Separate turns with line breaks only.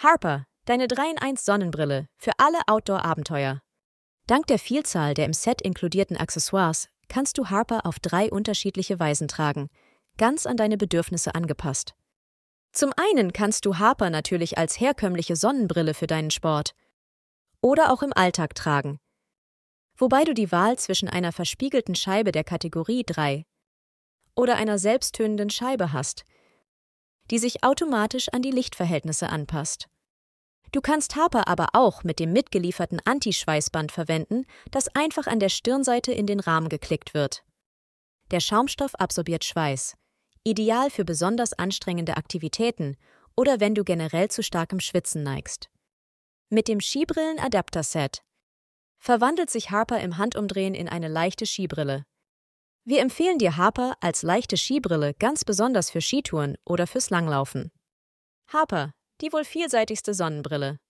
Harper, deine 3 in 1 Sonnenbrille für alle Outdoor-Abenteuer. Dank der Vielzahl der im Set inkludierten Accessoires kannst du Harper auf drei unterschiedliche Weisen tragen, ganz an deine Bedürfnisse angepasst. Zum einen kannst du Harper natürlich als herkömmliche Sonnenbrille für deinen Sport oder auch im Alltag tragen, wobei du die Wahl zwischen einer verspiegelten Scheibe der Kategorie 3 oder einer selbsttönenden Scheibe hast – die sich automatisch an die Lichtverhältnisse anpasst. Du kannst Harper aber auch mit dem mitgelieferten Antischweißband verwenden, das einfach an der Stirnseite in den Rahmen geklickt wird. Der Schaumstoff absorbiert Schweiß, ideal für besonders anstrengende Aktivitäten oder wenn du generell zu starkem Schwitzen neigst. Mit dem Skibrillen-Adapter-Set verwandelt sich Harper im Handumdrehen in eine leichte Skibrille. Wir empfehlen dir Harper als leichte Skibrille
ganz besonders für Skitouren oder fürs Langlaufen. Harper, die wohl vielseitigste Sonnenbrille.